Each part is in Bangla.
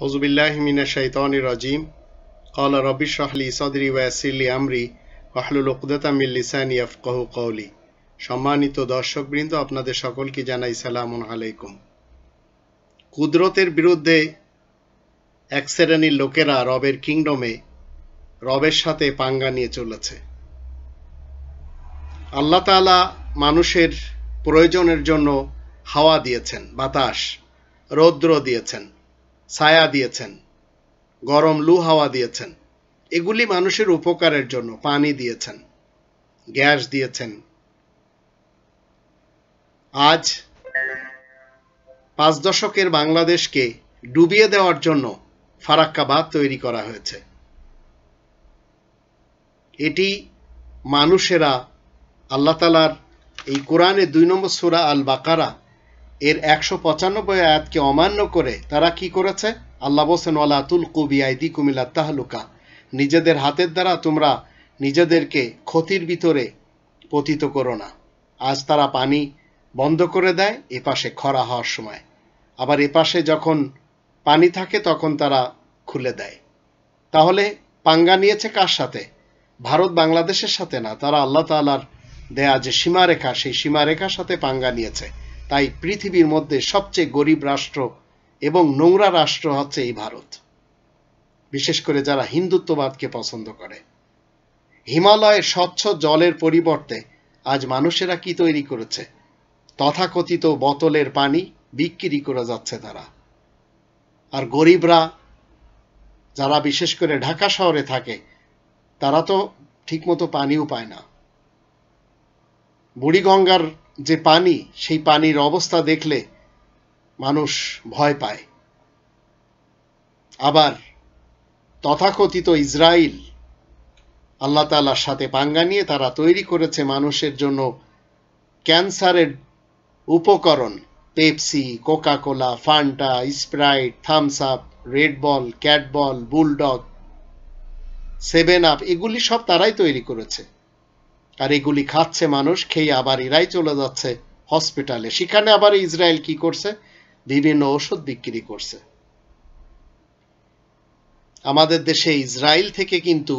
হজুবিল্লাহ মিনা শাইতান রাজিম قال رب اشرح لي صدري ويسر لي امري واحلل عقدة সম্মানিত দর্শকবৃন্দ আপনাদের সকলকে জানাই সালাম আলাইকুম কুদরতের বিরুদ্ধে এক শ্রেণীর লোকেরা রবের কিংডমে রবের সাথে পাঙ্গা নিয়ে চলেছে আল্লাহ তালা মানুষের প্রয়োজনের জন্য হাওয়া দিয়েছেন বাতাস রৌদ্র দিয়েছেন ছায়া দিয়েছেন গরম লু হাওয়া দিয়েছেন এগুলি মানুষের উপকারের জন্য পানি দিয়েছেন গ্যাস দিয়েছেন আজ পাঁচ দশকের বাংলাদেশকে ডুবিয়ে দেওয়ার জন্য ফারাক্কাবাদ তৈরি করা হয়েছে এটি মানুষেরা আল্লাহ তালার এই কোরআনে দুই নম্বর সুরা আল বাকারা এর একশো পঁচানব্বই আয়াতকে অমান্য করে তারা কি করেছে আল্লাহ বসেন ওয়ালা কুবি আইদি কুমিল্লা তাহলুকা নিজেদের হাতের দ্বারা তোমরা নিজেদেরকে ক্ষতির ভিতরে পতিত করো না আজ তারা পানি বন্ধ করে দেয় এপাশে খরা হওয়ার সময় আবার এপাশে যখন পানি থাকে তখন তারা খুলে দেয় তাহলে পাঙ্গা নিয়েছে কার সাথে ভারত বাংলাদেশের সাথে না তারা আল্লাহ তালার দেয়া যে সীমারেখা সেই সীমারেখার সাথে পাঙ্গা নিয়েছে তাই পৃথিবীর মধ্যে সবচেয়ে গরিব রাষ্ট্র এবং নোংরা রাষ্ট্র হচ্ছে এই ভারত বিশেষ করে যারা হিন্দুত্ববাদকে পছন্দ করে হিমালয়ের স্বচ্ছ জলের পরিবর্তে আজ মানুষেরা কি তৈরি করেছে তথাকথিত বোতলের পানি বিক্রি করে যাচ্ছে তারা আর গরিবরা যারা বিশেষ করে ঢাকা শহরে থাকে তারা তো ঠিকমতো পানিও পায় না বুড়িগঙ্গার যে পানি সেই পানির অবস্থা দেখলে মানুষ ভয় পায় আবার তথাকথিত ইসরায়েল আল্লাহ তালার সাথে পাঙ্গা নিয়ে তারা তৈরি করেছে মানুষের জন্য ক্যান্সারের উপকরণ Pepsi Coca Cola Fanta Sprite Thums Up Red Bull ক্যাট বল বুলডগ সেভেন আপ এগুলি সব তারাই তৈরি করেছে আর এগুলি খাচ্ছে মানুষ খেয়ে আবার এরাই চলে যাচ্ছে হসপিটালে সেখানে আবার ইসরায়েল কি করছে বিভিন্ন ওষুধ বিক্রি করছে আমাদের দেশে ইসরায়েল থেকে কিন্তু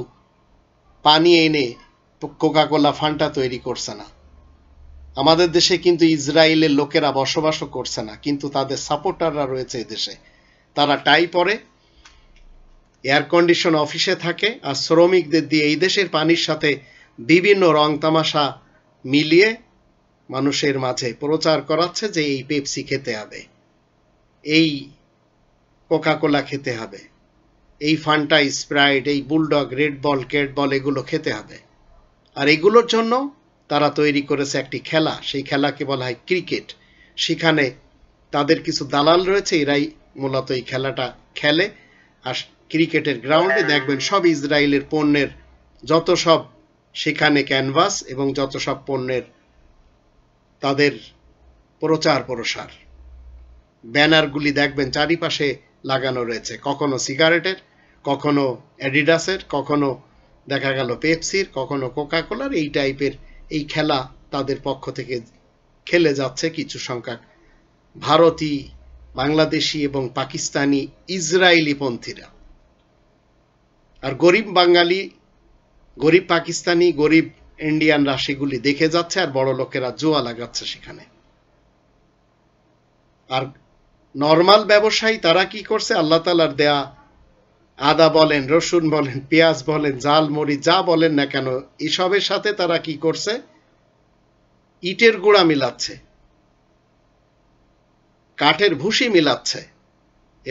পানি এনে কোকাকোলা ফান্টা তৈরি করছে না আমাদের দেশে কিন্তু ইসরায়েলের লোকেরা বসবাসও করছে না কিন্তু তাদের সাপোর্টাররা রয়েছে দেশে তারা টাই পরে এয়ার কন্ডিশন অফিসে থাকে আর শ্রমিকদের দিয়ে এই দেশের পানির সাথে বিভিন্ন রং তামাশা মিলিয়ে মানুষের মাঝে প্রচার করাচ্ছে যে এই পেপসি খেতে হবে এই কোকাকোলা খেতে হবে এই ফান্টা স্প্রাইট এই বুলডগ রেড বল কেট বল এগুলো খেতে হবে আর এগুলোর জন্য তারা তৈরি করেছে একটি খেলা সেই খেলাকে বলা হয় ক্রিকেট সেখানে তাদের কিছু দালাল রয়েছে এরাই মূলত এই খেলাটা খেলে আর ক্রিকেটের গ্রাউন্ডে দেখবেন সব ইসরায়েলের পণ্যের যত সব সেখানে ক্যানভাস এবং যত সব পণ্যের তাদের প্রচার প্রসার ব্যানারগুলি দেখবেন চারিপাশে লাগানো রয়েছে কখনো সিগারেটের কখনো অ্যাডিডাসের কখনো দেখা গেল পেপসির কখনো কোকাকোলার এই টাইপের এই খেলা তাদের পক্ষ থেকে খেলে যাচ্ছে কিছু সংখ্যক ভারতী বাংলাদেশি এবং পাকিস্তানি ইসরায়েলি পন্থীরা আর গরিব বাঙালি গরিব পাকিস্তানি গরিব ইন্ডিয়ান রাশিগুলি দেখে যাচ্ছে আর বড় লোকেরা জোয়া লাগাচ্ছে সেখানে আর নর্মাল ব্যবসায়ী তারা কি করছে আল্লাহ তালার দেয়া আদা বলেন রসুন বলেন পেঁয়াজ বলেন জাল মরি যা বলেন না কেন এসবের সাথে তারা কি করছে ইটের গুঁড়া মিলাচ্ছে কাঠের ভুসি মিলাচ্ছে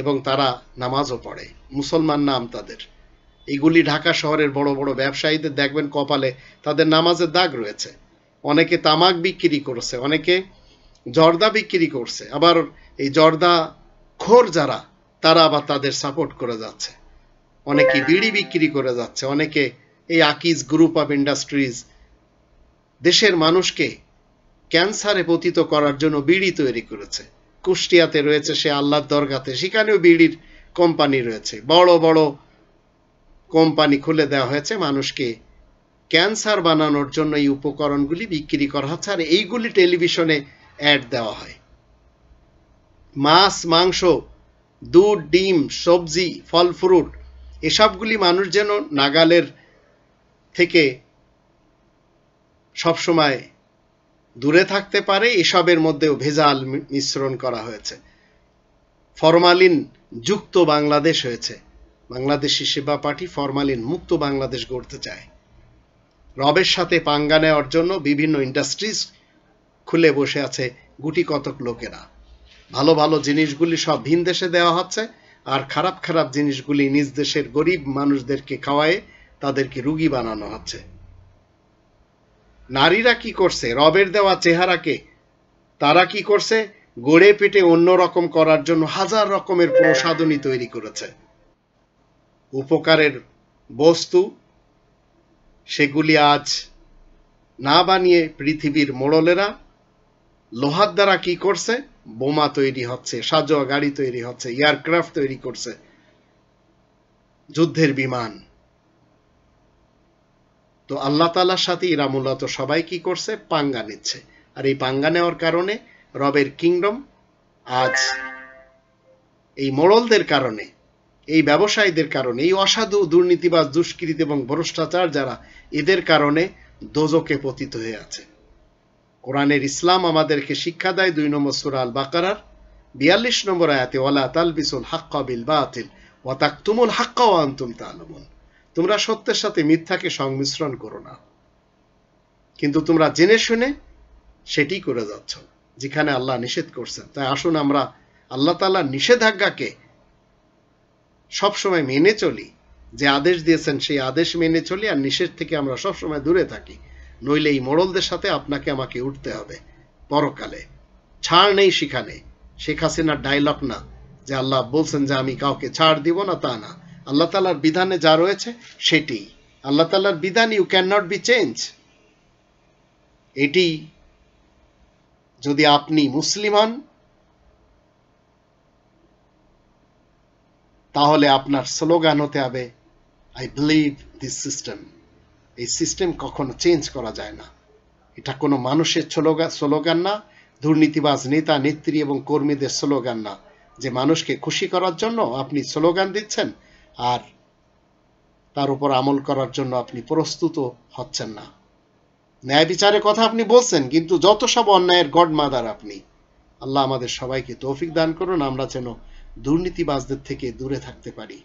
এবং তারা নামাজও পড়ে মুসলমান নাম তাদের এগুলি ঢাকা শহরের বড় বড় ব্যবসায়ীদের দেখবেন কপালে তাদের নামাজের দাগ রয়েছে অনেকে তামাক বিক্রি করছে অনেকে জর্দা বিক্রি করছে আবার এই জর্দা খোর যারা তারা আবার তাদের সাপোর্ট করে যাচ্ছে অনেকে বিড়ি বিক্রি করে যাচ্ছে অনেকে এই আকিজ গ্রুপ অফ ইন্ডাস্ট্রিজ দেশের মানুষকে ক্যান্সারে পতিত করার জন্য বিড়ি তৈরি করেছে কুষ্টিয়াতে রয়েছে সে আল্লাহর দরগাতে সেখানেও বিড়ির কোম্পানি রয়েছে বড় বড় কোম্পানি খুলে দেওয়া হয়েছে মানুষকে ক্যান্সার বানানোর জন্য এই উপকরণগুলি বিক্রি করা হচ্ছে আর এইগুলি টেলিভিশনে অ্যাড দেওয়া হয় মাছ মাংস দুধ ডিম সবজি ফল ফ্রুট এসবগুলি মানুষ যেন নাগালের থেকে সবসময় দূরে থাকতে পারে এসবের মধ্যেও ভেজাল মিশ্রণ করা হয়েছে ফরমালিন যুক্ত বাংলাদেশ হয়েছে বাংলাদেশি সেবা পার্টি ফরমালিন মুক্ত বাংলাদেশ গড়তে চায় রবের সাথে পাঙ্গা নেওয়ার জন্য বিভিন্ন ইন্ডাস্ট্রিজ খুলে বসে আছে গুটি কতক লোকেরা ভালো ভালো জিনিসগুলি সব ভিন দেশে দেওয়া হচ্ছে আর খারাপ খারাপ জিনিসগুলি নিজ দেশের গরিব মানুষদেরকে খাওয়ায় তাদেরকে রুগী বানানো হচ্ছে নারীরা কি করছে রবের দেওয়া চেহারাকে তারা কি করছে গড়ে পেটে অন্য রকম করার জন্য হাজার রকমের প্রসাধনী তৈরি করেছে উপকারের বস্তু সেগুলি আজ না বানিয়ে পৃথিবীর মোড়লেরা লোহার দ্বারা কি করছে বোমা তৈরি হচ্ছে সাজোয়া গাড়ি তৈরি হচ্ছে এয়ারক্রাফট তৈরি করছে যুদ্ধের বিমান তো আল্লাহ তালার সাথে এরা মূলত সবাই কি করছে পাঙ্গা নিচ্ছে আর এই পাঙ্গা নেওয়ার কারণে রবের কিংডম আজ এই মোড়লদের কারণে এই ব্যবসায়ীদের কারণে এই অসাধু দুর্নীতিবাজ দুষ্কৃতি এবং ভ্রষ্টাচার যারা এদের কারণে দোজকে পতিত হয়ে আছে কোরআনের ইসলাম আমাদেরকে শিক্ষা দেয় দুই নম্বর সুরা আল বাকারার বিয়াল্লিশ নম্বর আয়াতে ওয়ালা তালবিসুল হাক্কা বিল বাতিল ওয়া তুমুল হাক্কা ওয়া আনতুম তালমুন তোমরা সত্যের সাথে মিথ্যাকে সংমিশ্রণ করো না কিন্তু তোমরা জেনে শুনে সেটি করে যাচ্ছ যেখানে আল্লাহ নিষেধ করছেন তাই আসুন আমরা আল্লাহ তাআলার নিষেধাজ্ঞাকে সবসময় মেনে চলি যে আদেশ দিয়েছেন সেই আদেশ মেনে চলি আর নিষেধ থেকে আমরা সবসময় দূরে থাকি নইলে এই মোড়লদের সাথে আপনাকে আমাকে উঠতে হবে পরকালে ছাড় নেই সেখানে শেখ হাসিনার ডায়লগ না যে আল্লাহ বলছেন যে আমি কাউকে ছাড় দিব না তা না আল্লাহ তালার বিধানে যা রয়েছে সেটি আল্লাহ তালার বিধান you can not be change এটি যদি আপনি মুসলিম হন তাহলে আপনার স্লোগান হতে হবে আই বিলিভ দিস সিস্টেম এই সিস্টেম কখনো চেঞ্জ করা যায় না এটা কোনো মানুষের স্লোগান না দুর্নীতিবাজ নেতা নেত্রী এবং কর্মীদের স্লোগান না যে মানুষকে খুশি করার জন্য আপনি স্লোগান দিচ্ছেন আর তার উপর আমল করার জন্য আপনি প্রস্তুত হচ্ছেন না ন্যায় বিচারের কথা আপনি বলছেন কিন্তু যত সব অন্যায়ের গডমাদার আপনি আল্লাহ আমাদের সবাইকে তৌফিক দান করুন আমরা যেন দুর্নীতিবাজদের থেকে দূরে থাকতে পারি